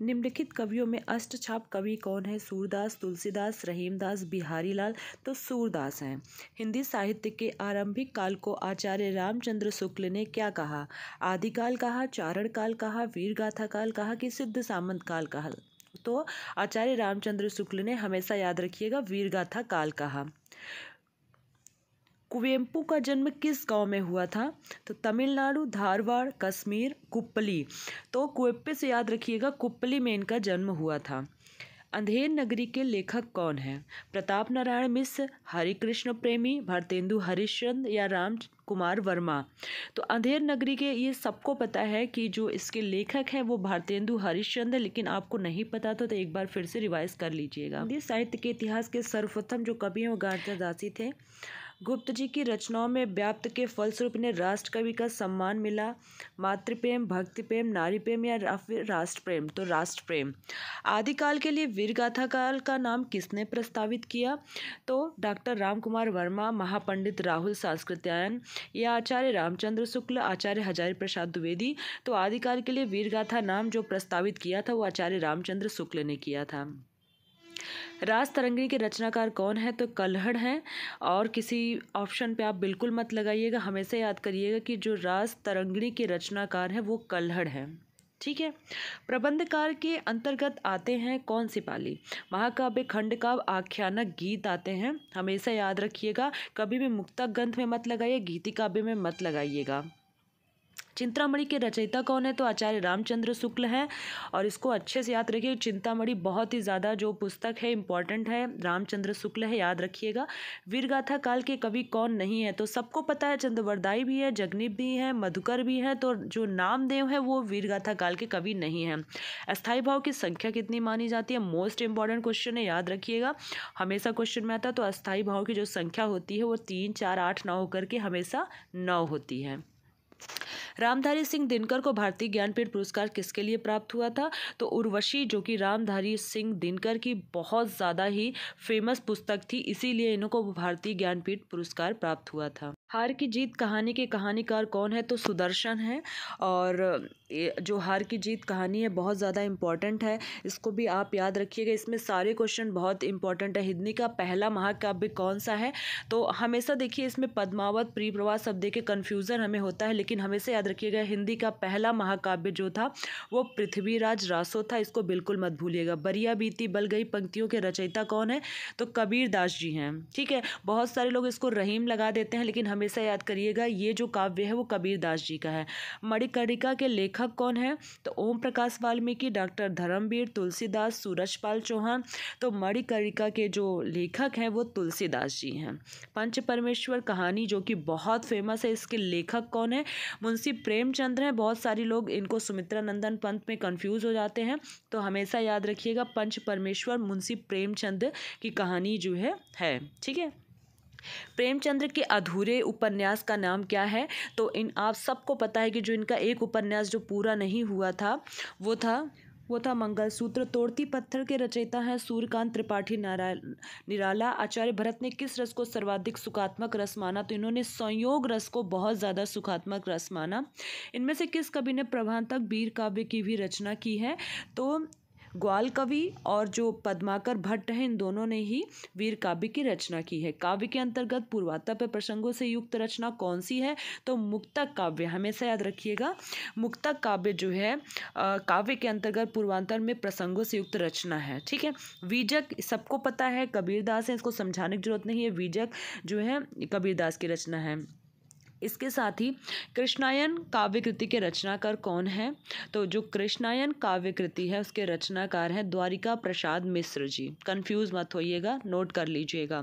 निम्नलिखित कवियों में अष्टछाप कवि कौन है सूरदास तुलसीदास रहीमदास बिहारीलाल तो सूरदास हैं हिंदी साहित्य के आरंभिक काल को आचार्य रामचंद्र शुक्ल ने क्या कहा आदिकाल कहा चारण काल कहा वीरगाथा काल कहा कि सिद्ध सामंत काल कहा तो आचार्य रामचंद्र शुक्ल ने हमेशा याद रखिएगा वीरगाथा काल कहा कुवेम्पू का जन्म किस गांव में हुआ था तो तमिलनाडु धारवाड़ कश्मीर कुप्पली तो कुप्पे से याद रखिएगा कुप्पली में इनका जन्म हुआ था अंधेर नगरी के लेखक कौन हैं प्रताप नारायण मिश्र हरिकृष्ण प्रेमी भारतेंदु हरिश्चंद या राम कुमार वर्मा तो अंधेर नगरी के ये सबको पता है कि जो इसके लेखक हैं वो भारतेंदु हरिश्चंद है लेकिन आपको नहीं पता तो, तो एक बार फिर से रिवाइज कर लीजिएगा साहित्य के इतिहास के सर्वप्रथम जो कवि हैं वो दासी थे गुप्त जी की रचनाओं में व्याप्त के फलस्वरूप इन्हें राष्ट्र कवि का सम्मान मिला मातृप्रेम भक्ति प्रेम नारी प्रेम या फिर राष्ट्र प्रेम तो राष्ट्र प्रेम आदिकाल के लिए वीर गाथा काल का नाम किसने प्रस्तावित किया तो डॉक्टर राम वर्मा महापंडित राहुल सांस्कृत्यायन या आचार्य रामचंद्र शुक्ल आचार्य हजारी प्रसाद द्विवेदी तो आदिकाल के लिए वीरगाथा नाम जो प्रस्तावित किया था वो आचार्य रामचंद्र शुक्ल ने किया था राज तरंगिणी के रचनाकार कौन है तो कलहड़ हैं और किसी ऑप्शन पे आप बिल्कुल मत लगाइएगा हमेशा याद करिएगा कि जो राज तरंगिणी के रचनाकार हैं वो कलहड़ हैं ठीक है प्रबंधकार के अंतर्गत आते हैं कौन सी पाली महाकाव्य खंडकाव्य आख्यानक गीत आते हैं हमेशा याद रखिएगा कभी भी मुक्ता ग्रंथ में मत लगाइए गीति काव्य में मत लगाइएगा चिंतामणि के रचयिता कौन है तो आचार्य रामचंद्र शुक्ल हैं और इसको अच्छे से याद रखिए चिंतामणि बहुत ही ज़्यादा जो पुस्तक है इंपॉर्टेंट है रामचंद्र शुक्ल है याद रखिएगा वीरगाथा काल के कवि कौन नहीं है तो सबको पता है चंद्रवरदाई भी है जगनी भी है मधुकर भी है तो जो नामदेव है वो वीरगाथा काल के कवि नहीं है अस्थायी भाव की संख्या कितनी मानी जाती है मोस्ट इंपॉर्टेंट क्वेश्चन है याद रखिएगा हमेशा क्वेश्चन में आता है तो अस्थायी भाव की जो संख्या होती है वो तीन चार आठ नौ होकर के हमेशा नौ होती है रामधारी सिंह दिनकर को भारतीय ज्ञानपीठ पुरस्कार किसके लिए प्राप्त हुआ था तो उर्वशी जो कि रामधारी सिंह दिनकर की बहुत ज़्यादा ही फेमस पुस्तक थी इसीलिए इनको भारतीय ज्ञानपीठ पुरस्कार प्राप्त हुआ था हार की जीत कहानी के कहानीकार कौन है तो सुदर्शन है और जो हार की जीत कहानी है बहुत ज़्यादा इम्पॉर्टेंट है इसको भी आप याद रखिएगा इसमें सारे क्वेश्चन बहुत इंपॉर्टेंट है हिंदी का पहला महाकाव्य कौन सा है तो हमेशा देखिए इसमें पद्मावत प्रवास सब देखे कन्फ्यूज़न हमें होता है लेकिन हमेशा याद रखिएगा हिंदी का पहला महाकाव्य जो था वो पृथ्वीराज रासो था इसको बिल्कुल मत भूलिएगा बरिया बीती बल गई पंक्तियों के रचयिता कौन है तो कबीर दास जी हैं ठीक है बहुत सारे लोग इसको रहीम लगा देते हैं लेकिन हमेशा याद करिएगा ये जो काव्य है वो कबीर दास जी का है मणिकर्णिका के लेखक लेखक कौन है तो ओम प्रकाश वाल्मीकि डॉक्टर धर्मवीर तुलसीदास सूरजपाल चौहान तो मणिकरिका के जो लेखक हैं वो तुलसीदास जी हैं पंच परमेश्वर कहानी जो कि बहुत फेमस है इसके लेखक कौन है मुंशी प्रेमचंद्र हैं बहुत सारे लोग इनको सुमित्रा नंदन पंत में कन्फ्यूज़ हो जाते हैं तो हमेशा याद रखिएगा पंच परमेश्वर मुंशी प्रेमचंद की कहानी जो है है ठीक है प्रेमचंद्र के अधूरे उपन्यास का नाम क्या है तो इन आप सबको पता है कि जो इनका एक उपन्यास जो पूरा नहीं हुआ था वो था वो था मंगलसूत्र तोड़ती पत्थर के रचयिता हैं सूर्यकांत त्रिपाठी निराला आचार्य भरत ने किस रस को सर्वाधिक सुखात्मक रस माना तो इन्होंने संयोग रस को बहुत ज़्यादा सुखात्मक रस माना इनमें से किस कवि ने प्रभांतक वीर काव्य की भी रचना की है तो ग्वाल कवि और जो पद्माकर भट्ट हैं इन दोनों ने ही वीर काव्य की रचना की है काव्य के अंतर्गत पूर्वात्ता पर प्रसंगों से युक्त रचना कौन सी है तो मुक्तक काव्य हमेशा याद रखिएगा मुक्तक काव्य जो है काव्य के अंतर्गत पूर्वांतर में प्रसंगों से युक्त रचना है ठीक है वीजक सबको पता है कबीरदास है इसको समझाने की जरूरत नहीं है वीजक जो है कबीरदास की रचना है इसके साथ ही कृष्णायन काव्य कृति के रचनाकार कौन है तो जो कृष्णायन काव्य कृति है उसके रचनाकार हैं द्वारिका प्रसाद मिश्र जी कन्फ्यूज़ मत होइएगा नोट कर लीजिएगा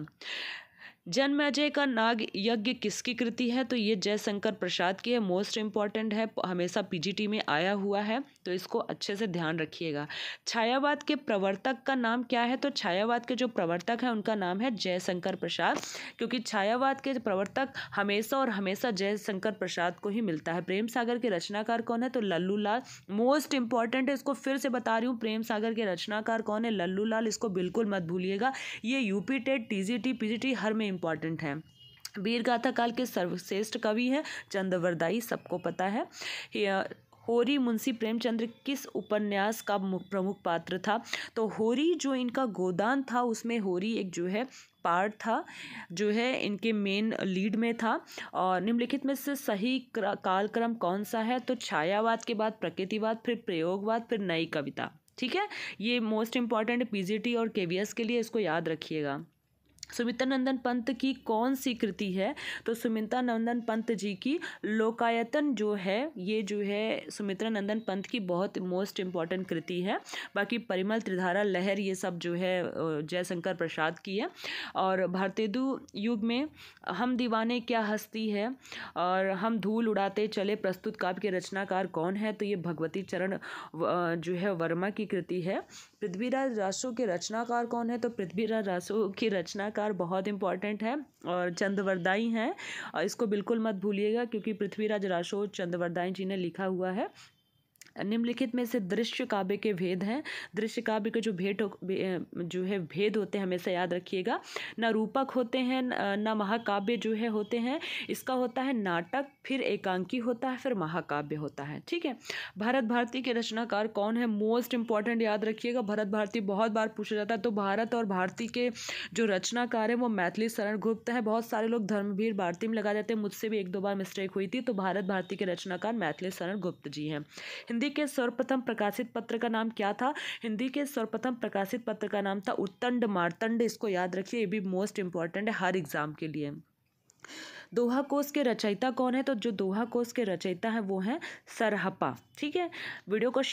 जन्म अजय का नाग यज्ञ किसकी कृति है तो ये जयशंकर प्रसाद की है मोस्ट इम्पॉर्टेंट है हमेशा पीजीटी में आया हुआ है तो इसको अच्छे से ध्यान रखिएगा छायावाद के प्रवर्तक का नाम क्या है तो छायावाद के जो प्रवर्तक हैं उनका नाम है जयशंकर प्रसाद क्योंकि छायावाद के प्रवर्तक हमेशा और हमेशा जयशंकर प्रसाद को ही मिलता है प्रेम सागर के रचनाकार कौन है तो लल्लू लाल मोस्ट इंपॉर्टेंट है इसको फिर से बता रही हूँ प्रेम सागर के रचनाकार कौन है लल्लू लाल इसको बिल्कुल मत भूलिएगा ये यूपी टेट जी टी हर में इम्पॉर्टेंट हैं वीर गाथा काल के सर्वश्रेष्ठ कवि हैं चंद्रवरदाई सबको पता है होरी मुंशी प्रेमचंद्र किस उपन्यास का प्रमुख पात्र था तो होरी जो इनका गोदान था उसमें होरी एक जो है पार्ट था जो है इनके मेन लीड में था और निम्नलिखित में से सही कालक्रम कौन सा है तो छायावाद के बाद प्रकृतिवाद फिर प्रयोगवाद फिर नई कविता ठीक है ये मोस्ट इम्पॉर्टेंट पीजीटी और केवीएस के लिए इसको याद रखिएगा सुमिता नंदन पंत की कौन सी कृति है तो सुमिता नंदन पंत जी की लोकायतन जो है ये जो है सुमित्रा नंदन पंत की बहुत मोस्ट इम्पॉर्टेंट कृति है बाकी परिमल त्रिधारा लहर ये सब जो है जयशंकर प्रसाद की है और भारतेदु युग में हम दीवाने क्या हस्ती है और हम धूल उड़ाते चले प्रस्तुत काव्य के रचनाकार कौन है तो ये भगवती चरण जो है वर्मा की कृति है पृथ्वीराज रासो के रचनाकार कौन है तो पृथ्वीराज रासो की रचनाकार पुरस्कार बहुत इंपॉर्टेंट है और चंद्रवरदाई हैं और इसको बिल्कुल मत भूलिएगा क्योंकि पृथ्वीराज राशो चंद्रवरदाई जी ने लिखा हुआ है निम्नलिखित में से दृश्य काव्य के भेद हैं दृश्य काव्य के जो भेद जो है भेद होते हैं हमेशा याद रखिएगा ना रूपक होते हैं ना महाकाव्य जो है होते हैं इसका होता है नाटक फिर एकांकी होता है फिर महाकाव्य होता है ठीक है भारत भारती के रचनाकार कौन है मोस्ट इंपॉर्टेंट याद रखिएगा भारत भारती बहुत बार पूछा जाता है तो भारत और भारती के जो रचनाकार हैं वो मैथिली शरण गुप्त हैं बहुत सारे लोग धर्मवीर भारती में लगा देते हैं मुझसे भी एक दो बार मिस्टेक हुई थी तो भारत भारती के रचनाकार मैथिली शरण गुप्त जी हैं हिंदी हिंदी के सर्वप्रथम प्रकाशित पत्र का नाम क्या था हिंदी के सर्वप्रथम प्रकाशित पत्र का नाम था उत्तंड मारतंड इसको याद रखिए ये भी मोस्ट इंपॉर्टेंट है हर एग्जाम के लिए दोहा कोश के रचयिता कौन है तो जो दोहा कोश के रचयिता है वो हैं सरहपा ठीक है वीडियो को